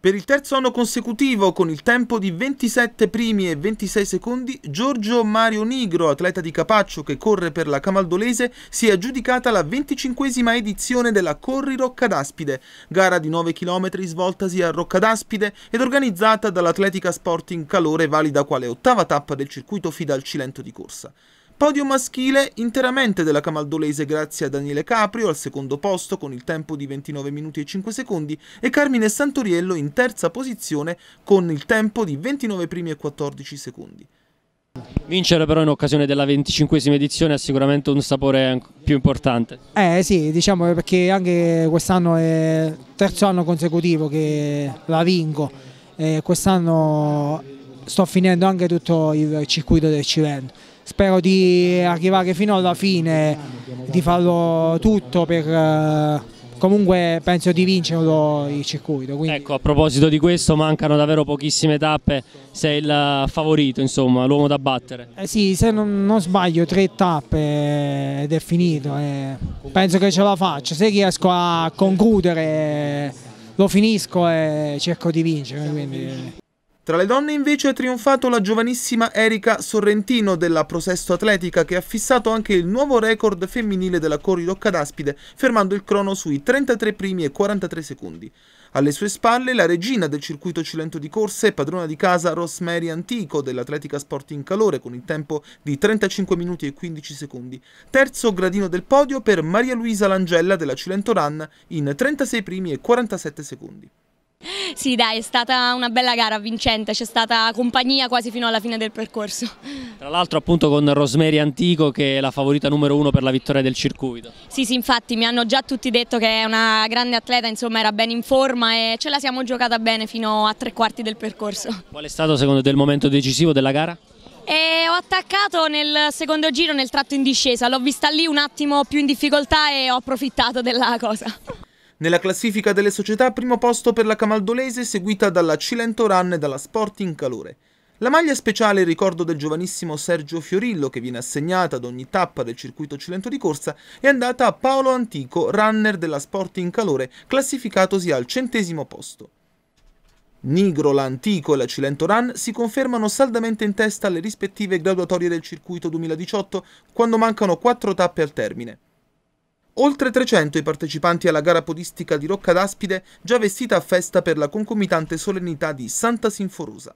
Per il terzo anno consecutivo, con il tempo di 27 primi e 26 secondi, Giorgio Mario Nigro, atleta di Capaccio che corre per la Camaldolese, si è aggiudicata la 25esima edizione della Corri Roccadaspide, gara di 9 km svoltasi a Roccadaspide ed organizzata dall'Atletica Sporting Calore, valida quale ottava tappa del circuito Fidal Cilento di corsa. Podio maschile interamente della Camaldolese grazie a Daniele Caprio al secondo posto con il tempo di 29 minuti e 5 secondi e Carmine Santoriello in terza posizione con il tempo di 29 primi e 14 secondi. Vincere però in occasione della 25esima edizione ha sicuramente un sapore più importante. Eh sì, diciamo eh, perché anche quest'anno è il terzo anno consecutivo che la vinco e quest'anno sto finendo anche tutto il circuito del Civento spero di arrivare fino alla fine, di farlo tutto per eh, comunque penso di vincerlo il circuito. Quindi... Ecco, a proposito di questo, mancano davvero pochissime tappe. Sei il favorito, insomma, l'uomo da battere. Eh sì, se non, non, sbaglio, tre tappe ed è finito. Eh. Penso che ce la faccio. Se riesco a concludere, lo finisco e cerco di vincere. Quindi... Tra le donne invece ha trionfato la giovanissima Erika Sorrentino della Prosesto Atletica che ha fissato anche il nuovo record femminile della Corridocca d'Aspide, fermando il crono sui 33 primi e 43 secondi. Alle sue spalle la regina del circuito cilento di corse, padrona di casa Rosemary Antico dell'Atletica Sporting Calore con il tempo di 35 minuti e 15 secondi. Terzo gradino del podio per Maria Luisa Langella della Cilento Run in 36 primi e 47 secondi. Sì dai, è stata una bella gara vincente, c'è stata compagnia quasi fino alla fine del percorso. Tra l'altro appunto con Rosemary Antico che è la favorita numero uno per la vittoria del circuito. Sì sì, infatti mi hanno già tutti detto che è una grande atleta, insomma era ben in forma e ce la siamo giocata bene fino a tre quarti del percorso. Qual è stato secondo te il momento decisivo della gara? E ho attaccato nel secondo giro nel tratto in discesa, l'ho vista lì un attimo più in difficoltà e ho approfittato della cosa. Nella classifica delle società primo posto per la Camaldolese seguita dalla Cilento Run e dalla Sporting Calore. La maglia speciale in ricordo del giovanissimo Sergio Fiorillo che viene assegnata ad ogni tappa del circuito cilento di corsa è andata a Paolo Antico, runner della Sporting Calore, classificatosi al centesimo posto. Nigro, l'Antico e la Cilento Run si confermano saldamente in testa alle rispettive graduatorie del circuito 2018 quando mancano quattro tappe al termine. Oltre 300 i partecipanti alla gara podistica di Rocca d'Aspide, già vestita a festa per la concomitante solennità di Santa Sinforosa.